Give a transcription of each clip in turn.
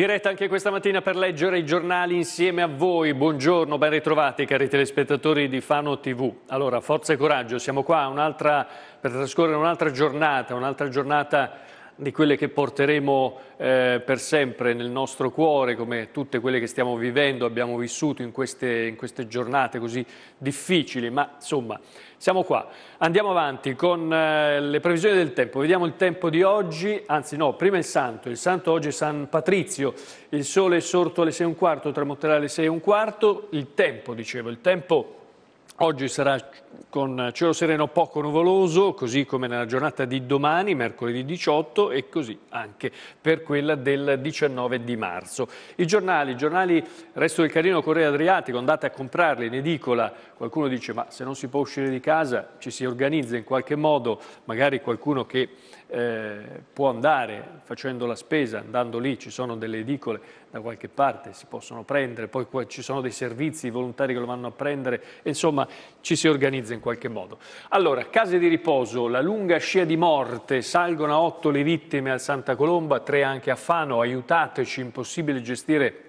diretta anche questa mattina per leggere i giornali insieme a voi. Buongiorno, ben ritrovati cari telespettatori di Fano TV. Allora, forza e coraggio, siamo qua per trascorrere un'altra giornata, un'altra giornata di quelle che porteremo eh, per sempre nel nostro cuore, come tutte quelle che stiamo vivendo, abbiamo vissuto in queste, in queste giornate così difficili, ma insomma siamo qua. Andiamo avanti con eh, le previsioni del tempo, vediamo il tempo di oggi, anzi no, prima il santo, il santo oggi è San Patrizio, il sole è sorto alle 6 e un quarto, tramonterà alle 6 e un quarto, il tempo dicevo, il tempo Oggi sarà con cielo sereno poco nuvoloso, così come nella giornata di domani, mercoledì 18, e così anche per quella del 19 di marzo. I giornali, i giornali Resto del Carino, Correa Adriatico, andate a comprarli in edicola. Qualcuno dice, ma se non si può uscire di casa, ci si organizza in qualche modo, magari qualcuno che eh, può andare facendo la spesa, andando lì, ci sono delle edicole da qualche parte, si possono prendere, poi ci sono dei servizi, i volontari che lo vanno a prendere, insomma ci si organizza in qualche modo. Allora, case di riposo, la lunga scia di morte, salgono a otto le vittime al Santa Colomba, tre anche a Fano, aiutateci, impossibile gestire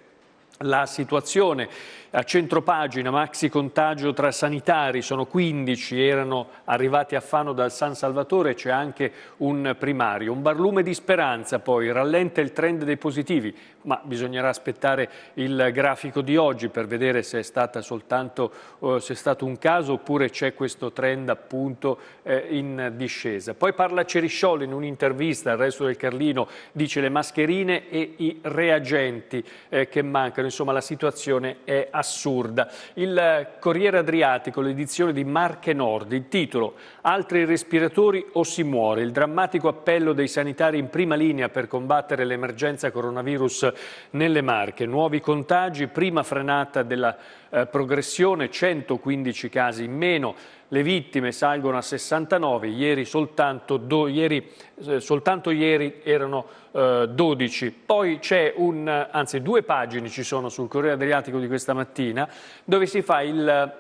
la situazione. A centropagina, maxi contagio tra sanitari, sono 15, erano arrivati a Fano dal San Salvatore, c'è anche un primario. Un barlume di speranza poi, rallenta il trend dei positivi, ma bisognerà aspettare il grafico di oggi per vedere se è, soltanto, eh, se è stato un caso oppure c'è questo trend appunto eh, in discesa. Poi parla Ceriscioli in un'intervista al resto del Carlino, dice le mascherine e i reagenti eh, che mancano, insomma la situazione è a assurda. Il Corriere Adriatico, l'edizione di Marche Nord, il titolo Altri respiratori o si muore, il drammatico appello dei sanitari in prima linea per combattere l'emergenza coronavirus nelle Marche. Nuovi contagi, prima frenata della eh, progressione, 115 casi in meno, le vittime salgono a 69, ieri soltanto, do, ieri, eh, soltanto ieri erano eh, 12. Poi c'è un, anzi due pagine ci sono sul Corriere Adriatico di questa mattina dove si fa il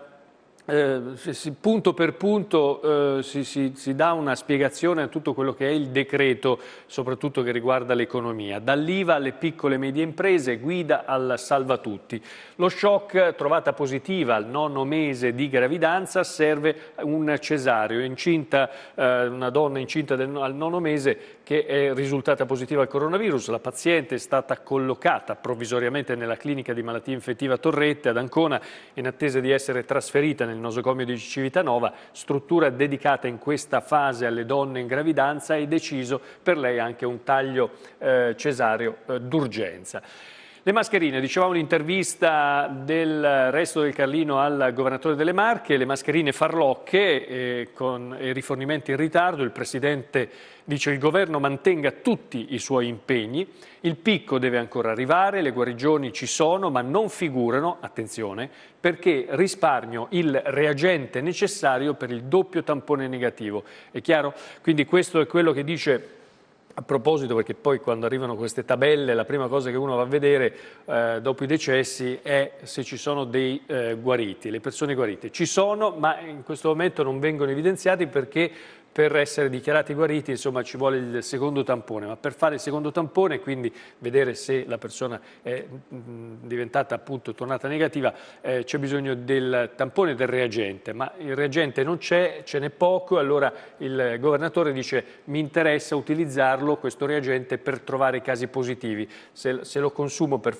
eh, punto per punto eh, si, si, si, dà una spiegazione a tutto quello che è il decreto, soprattutto che riguarda l'economia. Dall'IVA alle piccole e medie imprese, guida al salvatutti. Lo shock trovata positiva al nono mese di gravidanza serve un cesareo. Incinta, eh, una donna incinta del, al nono mese che è risultata positiva al coronavirus. La paziente è stata collocata provvisoriamente nella clinica di malattia infettiva Torrette ad Ancona in attesa di essere trasferita nel nosocomio di Civitanova, struttura dedicata in questa fase alle donne in gravidanza e deciso per lei anche un taglio eh, cesareo eh, d'urgenza. Le mascherine, dicevamo l'intervista del resto del Carlino al governatore delle Marche, le mascherine farlocche eh, con i rifornimenti in ritardo, il Presidente dice che il governo mantenga tutti i suoi impegni, il picco deve ancora arrivare, le guarigioni ci sono ma non figurano, attenzione, perché risparmio il reagente necessario per il doppio tampone negativo. È chiaro? Quindi questo è quello che dice a proposito, perché poi quando arrivano queste tabelle la prima cosa che uno va a vedere eh, dopo i decessi è se ci sono dei eh, guariti, le persone guarite. Ci sono, ma in questo momento non vengono evidenziati perché per essere dichiarati guariti insomma, ci vuole il secondo tampone, ma per fare il secondo tampone, quindi vedere se la persona è mm, mm, diventata appunto tornata negativa, eh, c'è bisogno del tampone del reagente, ma il reagente non c'è, ce n'è poco, allora il governatore dice mi interessa utilizzarlo questo reagente per trovare i casi positivi, se, se lo consumo per,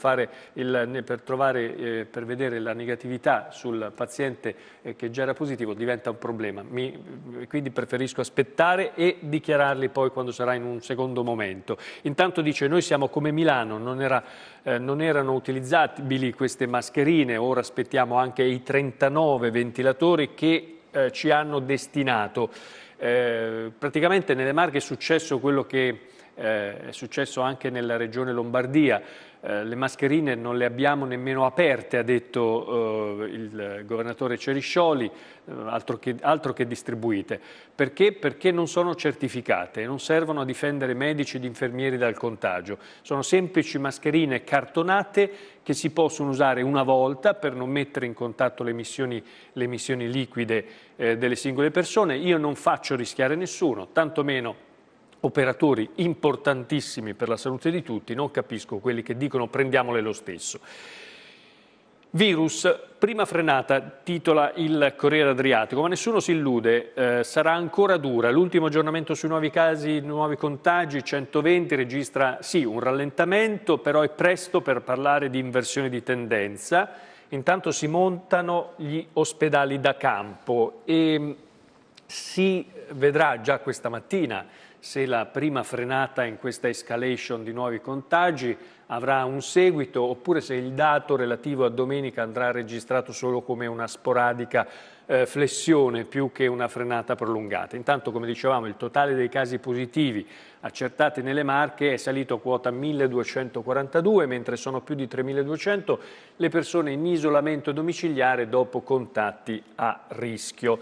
il, per, trovare, eh, per, vedere la negatività sul paziente eh, che già era positivo diventa un problema, mi, mm, quindi preferisco preferisco aspettare e dichiararli poi quando sarà in un secondo momento. Intanto dice noi siamo come Milano, non, era, eh, non erano utilizzabili queste mascherine, ora aspettiamo anche i 39 ventilatori che eh, ci hanno destinato. Eh, praticamente nelle Marche è successo quello che eh, è successo anche nella regione Lombardia, eh, le mascherine non le abbiamo nemmeno aperte, ha detto eh, il governatore Ceriscioli, eh, altro che, altro che, distribuite. Perché? Perché non sono certificate, non servono a difendere medici ed infermieri dal contagio. Sono semplici mascherine cartonate che si possono usare una volta per non mettere in contatto le emissioni, le emissioni liquide eh, delle singole persone. Io non faccio rischiare nessuno, tantomeno operatori importantissimi per la salute di tutti, non capisco quelli che dicono prendiamole lo stesso. Virus, prima frenata, titola il Corriere Adriatico, ma nessuno si illude, eh, sarà ancora dura. L'ultimo aggiornamento sui nuovi casi, nuovi contagi, 120, registra sì un rallentamento, però è presto per parlare di inversione di tendenza. Intanto si montano gli ospedali da campo e si vedrà già questa mattina se la prima frenata in questa escalation di nuovi contagi avrà un seguito oppure se il dato relativo a domenica andrà registrato solo come una sporadica eh, flessione più che una frenata prolungata. Intanto, come dicevamo, il totale dei casi positivi accertati nelle Marche è salito a quota 1242, mentre sono più di 3200 le persone in isolamento domiciliare dopo contatti a rischio.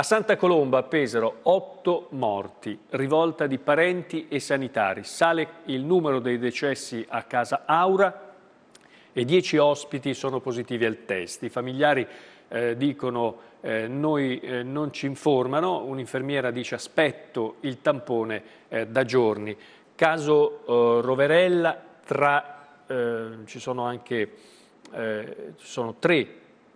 A Santa Colomba appesero otto morti, rivolta di parenti e sanitari. Sale il numero dei decessi a casa Aura e dieci ospiti sono positivi al test. I familiari eh, dicono eh, noi eh, non ci informano, un'infermiera dice aspetto il tampone eh, da giorni. Caso eh, Roverella, tra, eh, ci sono anche sono tre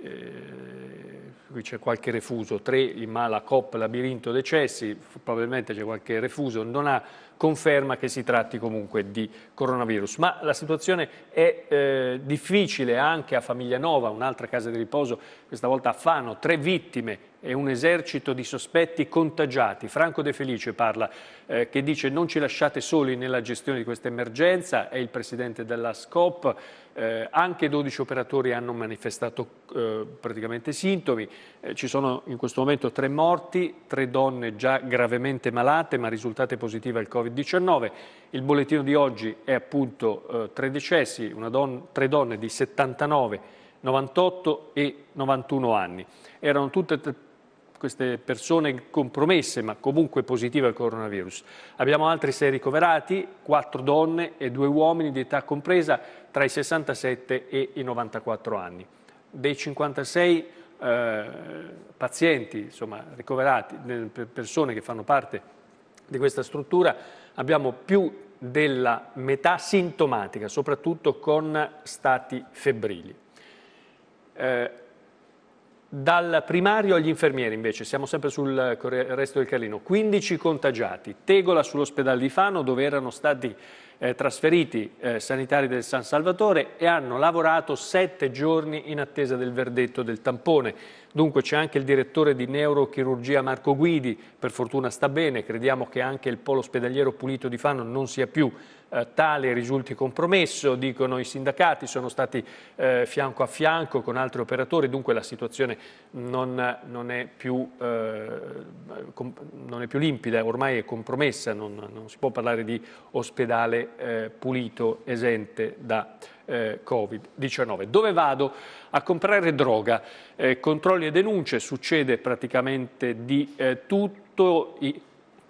eh, qui c'è qualche refuso, 3 in mala, COP, labirinto, decessi, probabilmente c'è qualche refuso, non ha conferma che si tratti comunque di coronavirus. Ma la situazione è eh, difficile anche a Famiglia Nova, un'altra casa di riposo, questa volta a Fano, tre vittime e un esercito di sospetti contagiati. Franco De Felice parla, eh, che dice non ci lasciate soli nella gestione di questa emergenza, è il presidente della SCOP, eh, anche 12 operatori hanno manifestato eh, praticamente sintomi, eh, ci sono in questo momento tre morti, tre donne già gravemente malate ma risultate positive al covid Covid-19. Il bollettino di oggi è appunto eh, tre decessi, don tre donne di 79, 98 e 91 anni. Erano tutte queste persone compromesse ma comunque positive al coronavirus. Abbiamo altri sei ricoverati, quattro donne e due uomini di età compresa tra i 67 e i 94 anni. Dei 56 eh, pazienti, insomma, ricoverati, persone che fanno parte di questa struttura abbiamo più della metà sintomatica, soprattutto con stati febbrili. Eh, dal primario agli infermieri invece, siamo sempre sul resto del Carlino, 15 contagiati, Tegola sull'ospedale di Fano dove erano stati eh, trasferiti eh, sanitari del San Salvatore e hanno lavorato sette giorni in attesa del verdetto del tampone. Dunque c'è anche il direttore di neurochirurgia Marco Guidi, per fortuna sta bene, crediamo che anche il polo ospedaliero pulito di Fano non sia più eh, tale, risulti compromesso, dicono i sindacati, sono stati eh, fianco a fianco con altri operatori, dunque la situazione non, non, è, più, eh, non è, più, limpida, ormai è compromessa, non, non, si può parlare di ospedale eh, pulito esente da eh, Covid-19. Dove vado? A comprare droga, eh, controlli e denunce, succede praticamente di eh, tutto. I,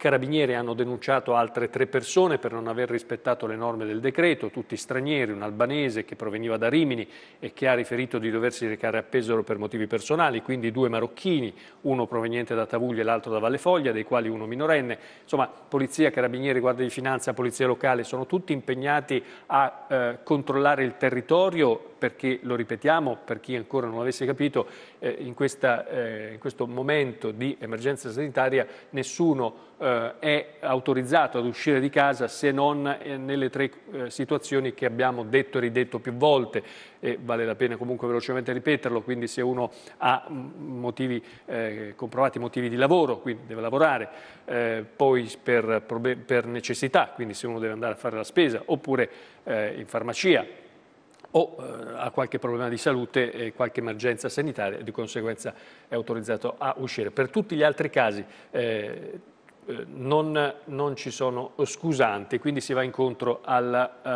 Carabinieri hanno denunciato altre tre persone per non aver rispettato le norme del decreto, tutti stranieri, un albanese che proveniva da Rimini e che ha riferito di doversi recare a Pesaro per motivi personali, quindi due marocchini, uno proveniente da Tavuglia e l'altro da Valle Foglia, dei quali uno minorenne. Insomma, polizia, carabinieri, guardia di finanza, polizia locale sono tutti impegnati a eh, controllare il territorio perché, lo ripetiamo per chi ancora non l'avesse capito, eh, in, questa, eh, in, questo momento di emergenza sanitaria nessuno eh, è autorizzato ad uscire di casa se non eh, nelle tre eh, situazioni che abbiamo detto e ridetto più volte e vale la pena comunque velocemente ripeterlo, quindi se uno ha mm, motivi comprovati, motivi di lavoro, quindi deve lavorare, poi per, per necessità, quindi se uno deve andare a fare la spesa oppure eh, in farmacia o eh, ha qualche problema di salute e qualche emergenza sanitaria e di conseguenza è autorizzato a uscire. Per tutti gli altri casi eh, eh non, non, ci sono scusanti, quindi si va incontro al, uh,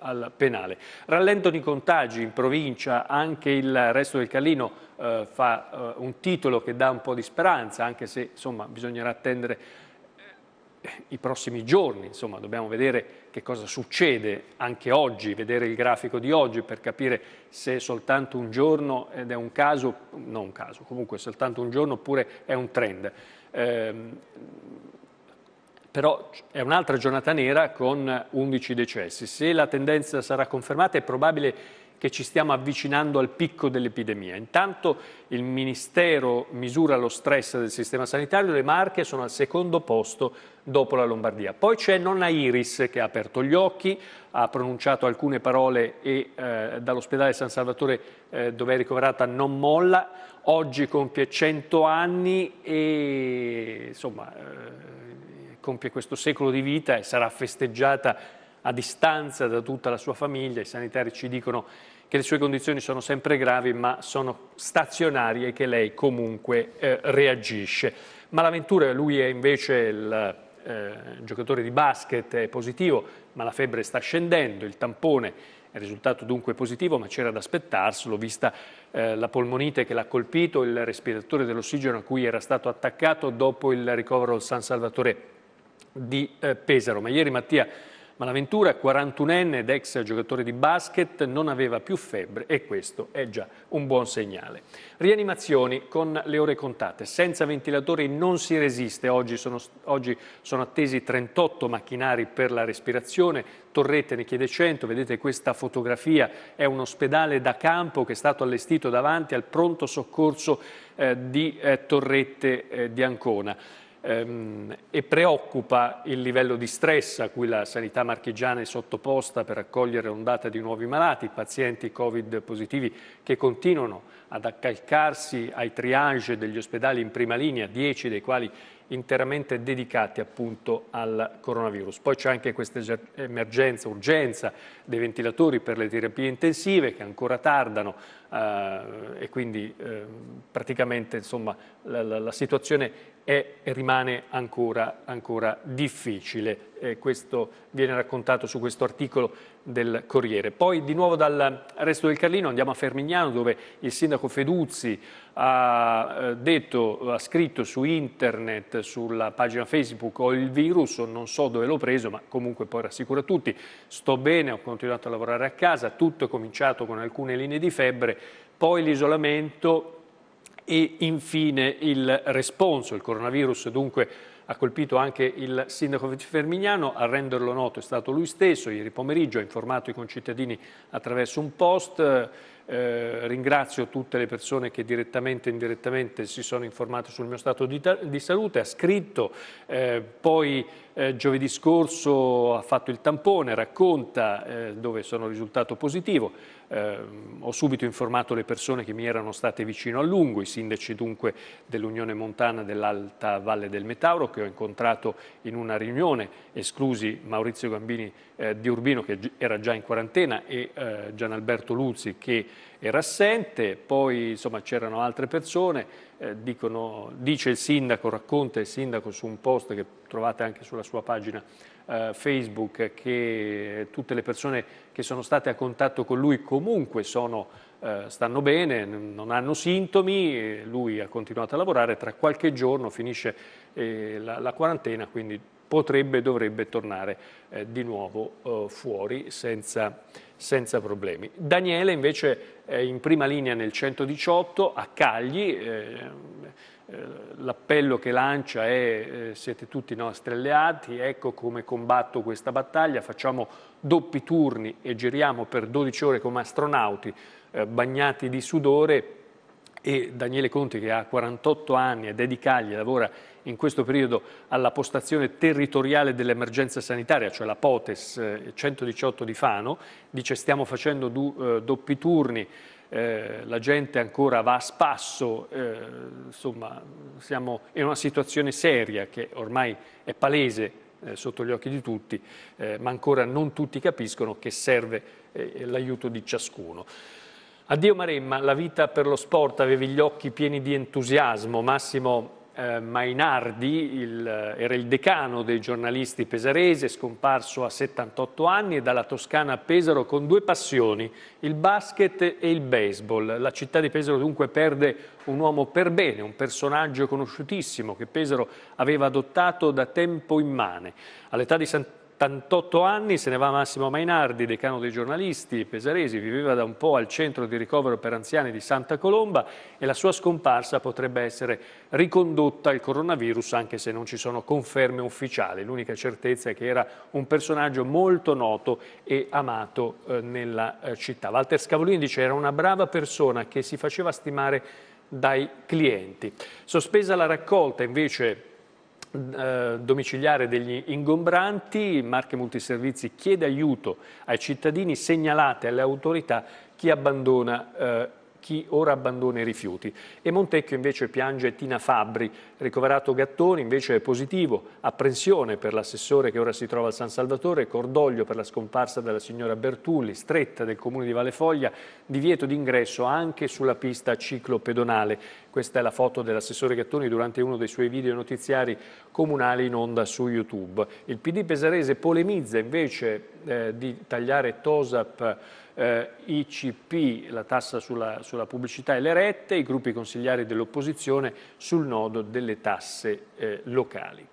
al, penale. Rallentano i contagi in provincia, anche il resto del Callino uh, fa uh, un titolo che dà un po' di speranza, anche se insomma, bisognerà attendere i prossimi giorni, insomma dobbiamo vedere che cosa succede anche oggi, vedere il grafico di oggi per capire se è soltanto un giorno ed è un caso, non un caso, comunque soltanto un giorno oppure è un trend. Eh, però è un'altra giornata nera con 11 decessi. Se la tendenza sarà confermata è probabile che che ci stiamo avvicinando al picco dell'epidemia. Intanto il Ministero misura lo stress del sistema sanitario, le Marche sono al secondo posto dopo la Lombardia. Poi c'è nonna Iris che ha aperto gli occhi, ha pronunciato alcune parole e eh, dall'ospedale San Salvatore eh, dove è ricoverata non molla, oggi compie 100 anni e insomma eh, compie questo secolo di vita e sarà festeggiata a distanza da tutta la sua famiglia, i sanitari ci dicono che le sue condizioni sono sempre gravi ma sono stazionarie e che lei comunque eh, reagisce. Malaventura, lui è invece il eh, giocatore di basket, è positivo, ma la febbre sta scendendo, il tampone è risultato dunque positivo, ma c'era da aspettarselo, vista eh, la polmonite che l'ha colpito, il respiratore dell'ossigeno a cui era stato attaccato dopo il ricovero al San Salvatore di eh, Pesaro. Ma ieri Mattia Malaventura, 41enne ed ex giocatore di basket, non aveva più febbre e questo è già un buon segnale. Rianimazioni con le ore contate. Senza ventilatori non si resiste. Oggi sono, oggi sono attesi 38 macchinari per la respirazione. Torrette ne chiede 100. Vedete questa fotografia è un ospedale da campo che è stato allestito davanti al pronto soccorso eh, di eh, Torrette eh, di Ancona ehm, e preoccupa il livello di stress a cui la sanità marchigiana è sottoposta per accogliere ondata di nuovi malati, pazienti Covid positivi che continuano ad accalcarsi ai triage degli ospedali in prima linea, 10 dei quali interamente dedicati appunto al coronavirus. Poi c'è anche questa emergenza, urgenza dei ventilatori per le terapie intensive che ancora tardano eh, e quindi eh, praticamente insomma, la, la, la situazione è, rimane ancora, ancora difficile. Eh, questo viene raccontato su questo articolo del Corriere. Poi di nuovo dal resto del Carlino andiamo a Fermignano dove il sindaco Feduzzi ha, eh, detto, ha scritto su internet, sulla pagina Facebook ho il virus, non so dove l'ho preso ma comunque poi rassicura tutti, sto bene, ho continuato a lavorare a casa, tutto è cominciato con alcune linee di febbre, poi l'isolamento e infine il responso, il coronavirus dunque ha colpito anche il sindaco Fermignano, a renderlo noto è stato lui stesso, ieri pomeriggio ha informato i concittadini attraverso un post, eh, ringrazio tutte le persone che direttamente e indirettamente si sono informate sul mio stato di, di salute, ha scritto, eh, poi eh, giovedì scorso ha fatto il tampone, racconta eh, dove sono risultato positivo, eh, ho subito informato le persone che mi erano state vicino a lungo, i sindaci dunque dell'Unione Montana dell'Alta Valle del Metauro che ho incontrato in una riunione, esclusi Maurizio Gambini eh, di Urbino che era già in quarantena e eh, Gianalberto Luzzi che era assente, poi c'erano altre persone, eh, dicono, dice il sindaco, racconta il sindaco su un post che trovate anche sulla sua pagina eh, Facebook che tutte le persone che sono state a contatto con lui comunque sono, eh, stanno bene, non hanno sintomi, lui ha continuato a lavorare, tra qualche giorno finisce eh, la, la quarantena, quindi potrebbe e dovrebbe tornare di nuovo fuori senza, senza problemi. Daniele invece è in prima linea nel 118 a Cagli, eh, l'appello che lancia è eh, siete tutti nostri alleati, ecco come combatto questa battaglia, facciamo doppi turni e giriamo per 12 ore come astronauti eh, bagnati di sudore e Daniele Conti che ha 48 anni ed è di Cagli, lavora in questo periodo alla postazione territoriale dell'emergenza sanitaria, cioè la POTES 118 eh, di Fano, dice stiamo facendo do, eh, doppi turni, eh, la gente ancora va a spasso, eh, insomma siamo in una situazione seria che ormai è palese eh, sotto gli occhi di tutti, eh, ma ancora non tutti capiscono che serve eh, l'aiuto di ciascuno. Addio Maremma, la vita per lo sport, avevi gli occhi pieni di entusiasmo, Massimo eh, Mainardi il, era il decano dei giornalisti pesarese, scomparso a 78 anni e dalla Toscana a Pesaro con due passioni, il basket e il baseball. La città di Pesaro dunque perde un uomo per bene, un personaggio conosciutissimo che Pesaro aveva adottato da tempo immane. All'età di 70 88 anni, se ne va Massimo Mainardi, decano dei giornalisti pesaresi, viveva da un po' al centro di ricovero per anziani di Santa Colomba e la sua scomparsa potrebbe essere ricondotta al coronavirus anche se non ci sono conferme ufficiali. L'unica certezza è che era un personaggio molto noto e amato eh, nella eh, città. Walter Scavolini dice era una brava persona che si faceva stimare dai clienti. Sospesa la raccolta invece eh, domiciliare degli ingombranti, Marche Multiservizi chiede aiuto ai cittadini, segnalate alle autorità chi abbandona eh, chi ora abbandona i rifiuti. E Montecchio invece piange Tina Fabbri, ricoverato Gattoni invece è positivo, apprensione per l'assessore che ora si trova a San Salvatore, cordoglio per la scomparsa della signora Bertulli, stretta del comune di Valefoglia, divieto d'ingresso anche sulla pista ciclopedonale. Questa è la foto dell'assessore Gattoni durante uno dei suoi video notiziari comunali in onda su YouTube. Il PD pesarese polemizza invece eh, di tagliare Tosap eh, ICP, la tassa sulla, sulla, pubblicità e le rette, i gruppi consigliari dell'opposizione sul nodo delle tasse eh, locali.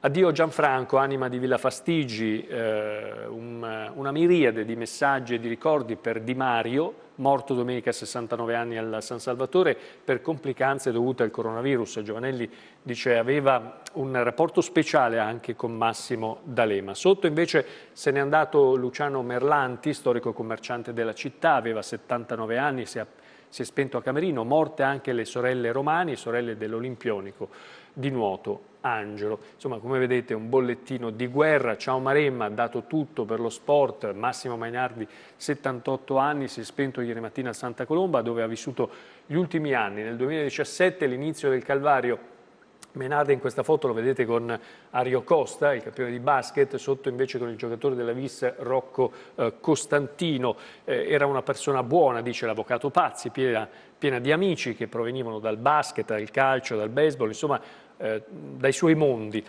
Addio Gianfranco, anima di Villa Fastigi, eh, un, una miriade di messaggi e di ricordi per Di Mario, morto domenica a 69 anni al San Salvatore per complicanze dovute al coronavirus. Giovanelli dice aveva un rapporto speciale anche con Massimo D'Alema. Sotto invece se n'è andato Luciano Merlanti, storico commerciante della città, aveva 79 anni, si è, si è spento a Camerino, morte anche le sorelle Romani, sorelle dell'Olimpionico di nuoto Angelo. Insomma, come vedete, un bollettino di guerra. Ciao Maremma, ha dato tutto per lo sport. Massimo Mainardi, 78 anni, si è spento ieri mattina a Santa Colomba, dove ha vissuto gli ultimi anni. Nel 2017, l'inizio del Calvario. Menardi in questa foto lo vedete con Ario Costa, il campione di basket, sotto invece con il giocatore della Vis Rocco eh, Costantino. Eh, era una persona buona, dice l'avvocato Pazzi, piena, piena di amici che provenivano dal basket, dal calcio, dal baseball, insomma eh, dai suoi mondi.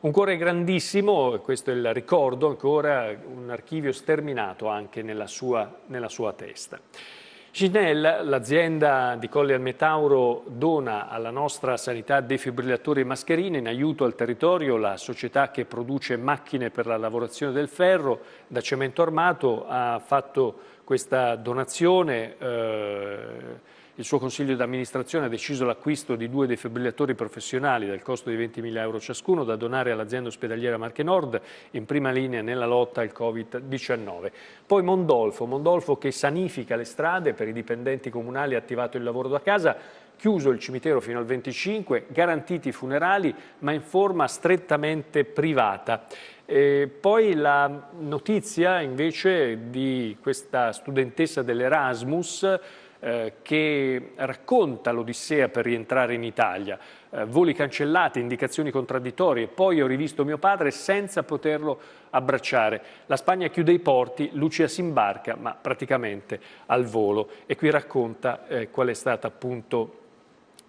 Un cuore grandissimo, questo è il ricordo ancora, un archivio sterminato anche nella sua, nella sua testa. Cinel, l'azienda di Colle al Metauro, dona alla nostra sanità defibrillatori e mascherine in aiuto al territorio la società che produce macchine per la lavorazione del ferro da cemento armato ha fatto questa donazione eh, il suo consiglio di amministrazione ha deciso l'acquisto di due defibrillatori professionali dal costo di 20.000 euro ciascuno da donare all'azienda ospedaliera Marche Nord in prima linea nella lotta al Covid-19. Poi Mondolfo, Mondolfo che sanifica le strade per i dipendenti comunali ha attivato il lavoro da casa, chiuso il cimitero fino al 25, garantiti i funerali ma in forma strettamente privata. E poi la notizia invece di questa studentessa dell'Erasmus eh, che racconta l'Odissea per rientrare in Italia. Eh, voli cancellati, indicazioni contraddittorie, poi ho rivisto mio padre senza poterlo abbracciare. La Spagna chiude i porti, Lucia si imbarca, ma praticamente al volo. E qui racconta eh, qual è stata appunto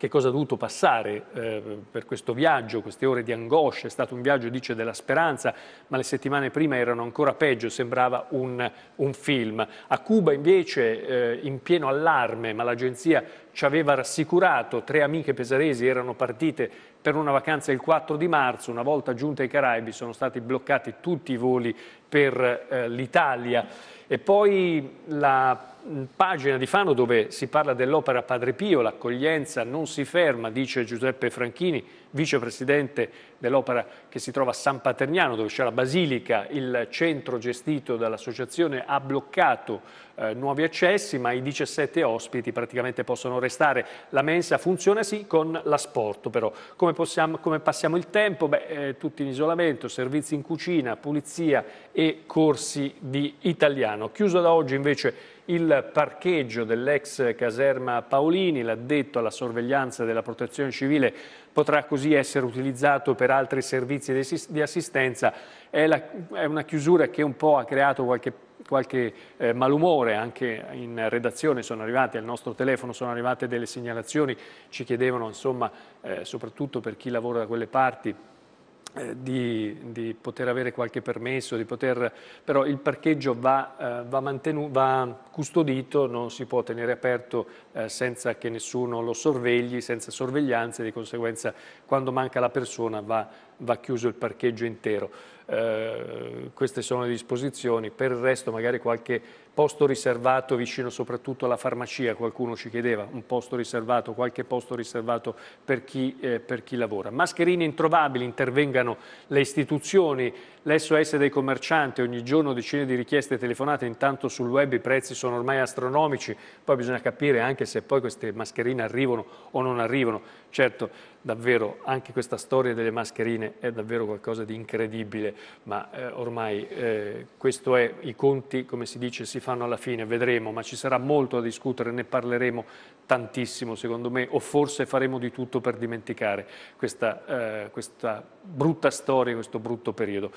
che cosa ha dovuto passare eh, per questo viaggio, queste ore di angoscia, è stato un viaggio, dice, della speranza, ma le settimane prima erano ancora peggio, sembrava un, un film. A Cuba invece eh, in pieno allarme, ma l'agenzia ci aveva rassicurato, tre amiche pesaresi erano partite per una vacanza il 4 di marzo, una volta giunte ai Caraibi sono stati bloccati tutti i voli per eh, l'Italia. E poi la pagina di Fano dove si parla dell'opera Padre Pio, l'accoglienza non si ferma, dice Giuseppe Franchini, vicepresidente dell'opera che si trova a San Paterniano, dove c'è la basilica, il centro gestito dall'associazione ha bloccato eh, nuovi accessi, ma i 17 ospiti praticamente possono restare. La mensa funziona sì con l'asporto però. Come, possiamo, come passiamo il tempo? Beh, eh, tutti in isolamento, servizi in cucina, pulizia e corsi di italiano. Chiuso da oggi invece il parcheggio dell'ex caserma Paolini, l'addetto alla sorveglianza della protezione civile potrà così essere utilizzato per altri servizi di assistenza. È, la, è una chiusura che un po' ha creato qualche, qualche eh, malumore anche in redazione sono arrivate al nostro telefono sono arrivate delle segnalazioni ci chiedevano insomma eh, soprattutto per chi lavora da quelle parti eh, di, di, poter avere qualche permesso, poter, però il parcheggio va, eh, va, mantenu, va, custodito, non si può tenere aperto eh, senza che nessuno lo sorvegli, senza sorveglianza e di conseguenza quando manca la persona va va chiuso il parcheggio intero. Eh, queste sono le disposizioni, per il resto magari qualche posto riservato vicino soprattutto alla farmacia, qualcuno ci chiedeva un posto riservato, qualche posto riservato per chi, eh, per chi lavora. Mascherine introvabili, intervengano le istituzioni, l'SOS dei commercianti, ogni giorno decine di richieste telefonate, intanto sul web i prezzi sono ormai astronomici, poi bisogna capire anche se poi queste mascherine arrivano o non arrivano. Certo, davvero anche questa storia delle mascherine è davvero qualcosa di incredibile, ma eh, ormai eh, questo è, i conti come si dice si fanno alla fine, vedremo, ma ci sarà molto da discutere, ne parleremo tantissimo secondo me, o forse faremo di tutto per dimenticare questa, eh, questa brutta storia, questo brutto periodo.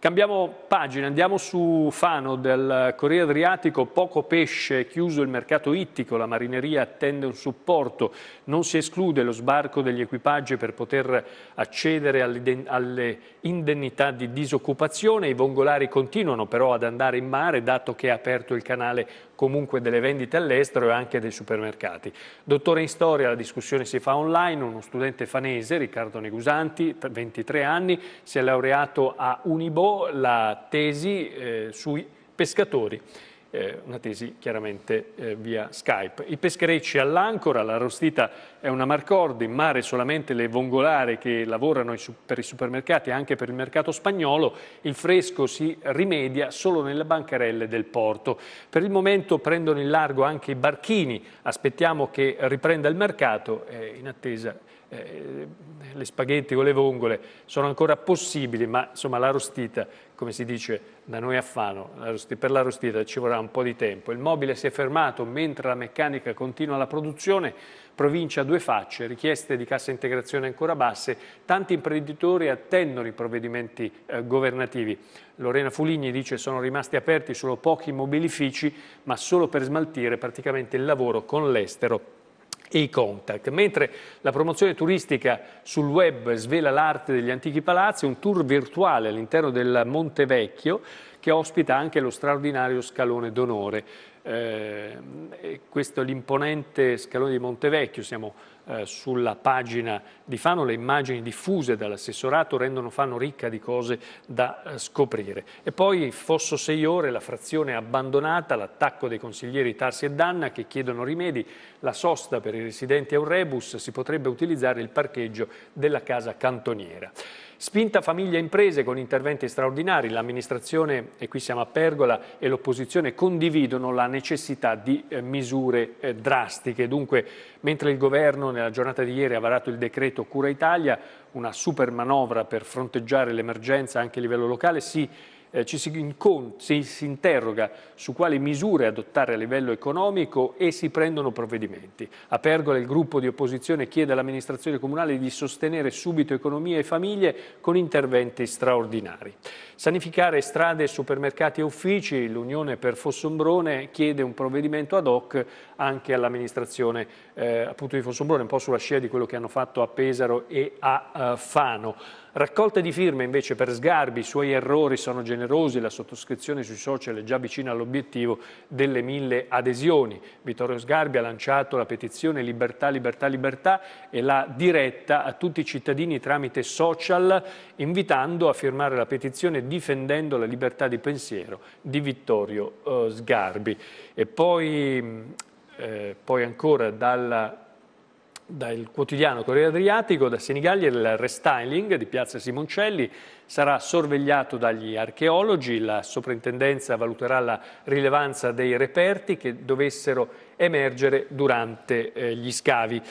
Cambiamo pagina, andiamo su Fano del Corriere Adriatico, poco pesce, chiuso il mercato ittico, la marineria attende un supporto, non si esclude lo sbarco degli equipaggi per poter accedere alle, indennità di disoccupazione. I vongolari continuano però ad andare in mare, dato che è aperto il canale comunque delle vendite all'estero e anche dei supermercati. Dottore in storia, la discussione si fa online, uno studente fanese, Riccardo Negusanti, 23 anni, si è laureato a Unibo, la tesi eh, sui pescatori eh, una tesi chiaramente eh, via Skype. I pescherecci all'ancora, l'arrostita è una marcorda, in mare solamente le vongolare che lavorano per i supermercati e anche per il mercato spagnolo, il fresco si rimedia solo nelle bancarelle del porto. Per il momento prendono in largo anche i barchini, aspettiamo che riprenda il mercato eh, in attesa eh, le spaghetti con le vongole sono ancora possibili, ma insomma la rostita, come si dice da noi a Fano, la rostita, per la rostita ci vorrà un po' di tempo. Il mobile si è fermato mentre la meccanica continua la produzione, provincia a due facce, richieste di cassa integrazione ancora basse, tanti imprenditori attendono i provvedimenti eh, governativi. Lorena Fuligni dice che sono rimasti aperti solo pochi mobilifici, ma solo per smaltire praticamente il lavoro con l'estero e i contact. Mentre la promozione turistica sul web svela l'arte degli antichi palazzi, un tour virtuale all'interno del Monte Vecchio che ospita anche lo straordinario scalone d'onore. Eh, questo è l'imponente scalone di Montevecchio, siamo eh, sulla pagina di Fano, le immagini diffuse dall'assessorato rendono Fano ricca di cose da eh, scoprire. E poi Fosso 6 ore, la frazione abbandonata, l'attacco dei consiglieri Tarsi e Danna che chiedono rimedi, la sosta per i residenti a un rebus, si potrebbe utilizzare il parcheggio della casa cantoniera. Spinta famiglia e imprese con interventi straordinari, l'amministrazione, e qui siamo a Pergola, e l'opposizione condividono la necessità di eh, misure drastiche. Dunque, mentre il governo nella giornata di ieri ha varato il decreto Cura Italia, una super manovra per fronteggiare l'emergenza anche a livello locale. Si eh, ci si, si, si interroga su quali misure adottare a livello economico e si prendono provvedimenti. A Pergola il gruppo di opposizione chiede all'amministrazione comunale di sostenere subito economia e famiglie con interventi straordinari. Sanificare strade, supermercati e uffici, l'Unione per Fossombrone chiede un provvedimento ad hoc anche all'amministrazione eh, di Fossombrone, un po' sulla scia di quello che hanno fatto a Pesaro e a eh, Fano. Raccolte di firme invece per Sgarbi, i suoi errori sono generosi, la sottoscrizione sui social è già vicina all'obiettivo delle mille adesioni. Vittorio Sgarbi ha lanciato la petizione Libertà, Libertà, Libertà e l'ha diretta a tutti i cittadini tramite social, invitando a firmare la petizione difendendo la libertà di pensiero di Vittorio eh, Sgarbi. E poi, mm, eh, poi ancora dalla dal quotidiano Corriere Adriatico, da Senigallia, il restyling di Piazza Simoncelli sarà sorvegliato dagli archeologi, la soprintendenza valuterà la rilevanza dei reperti che dovessero emergere durante eh, gli scavi.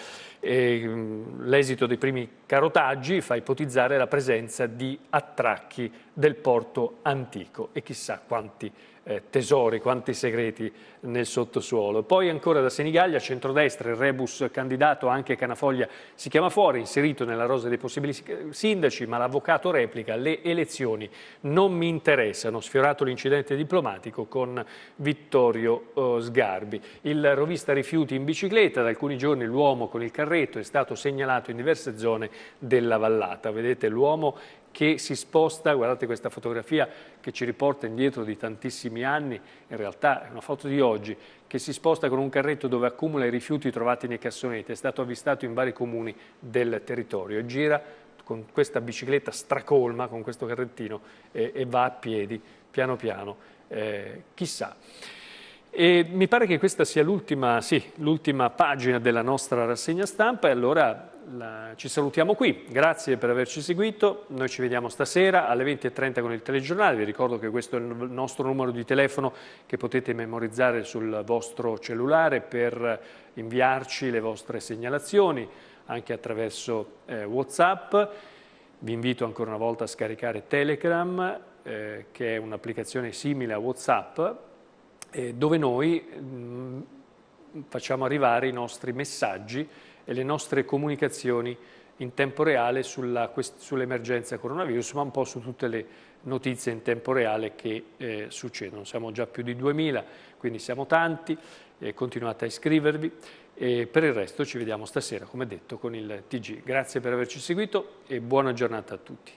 Mm, l'esito dei primi carotaggi fa ipotizzare la presenza di attracchi del porto antico e chissà quanti eh, tesori, quanti segreti nel sottosuolo. Poi ancora da Senigallia, centrodestra, il rebus candidato anche Canafoglia si chiama fuori, inserito nella rosa dei possibili sindaci, ma l'avvocato replica le elezioni non mi interessano, sfiorato l'incidente diplomatico con Vittorio eh, Sgarbi. Il rovista rifiuti in bicicletta, da alcuni giorni l'uomo con il carretto è stato segnalato in diverse zone della vallata. Vedete l'uomo che si sposta, guardate questa fotografia che ci riporta indietro di tantissimi anni, in realtà è una foto di oggi, che si sposta con un carretto dove accumula i rifiuti trovati nei cassonetti, è stato avvistato in vari comuni del territorio, gira con questa bicicletta stracolma, con questo carrettino eh, e va a piedi, piano piano, eh, chissà. E mi pare che questa sia l'ultima sì, pagina della nostra rassegna stampa e allora la, ci salutiamo qui, grazie per averci seguito, noi ci vediamo stasera alle 20.30 con il telegiornale, vi ricordo che questo è il nostro numero di telefono che potete memorizzare sul vostro cellulare per inviarci le vostre segnalazioni anche attraverso eh, Whatsapp, vi invito ancora una volta a scaricare Telegram eh, che è un'applicazione simile a Whatsapp eh, dove noi mh, mm, facciamo arrivare i nostri messaggi e le nostre comunicazioni in tempo reale sull'emergenza coronavirus, ma un po' su tutte le notizie in tempo reale che eh, succedono. Siamo già più di 2000, quindi siamo tanti, eh, continuate a iscrivervi e per il resto ci vediamo stasera, come detto, con il TG. Grazie per averci seguito e buona giornata a tutti.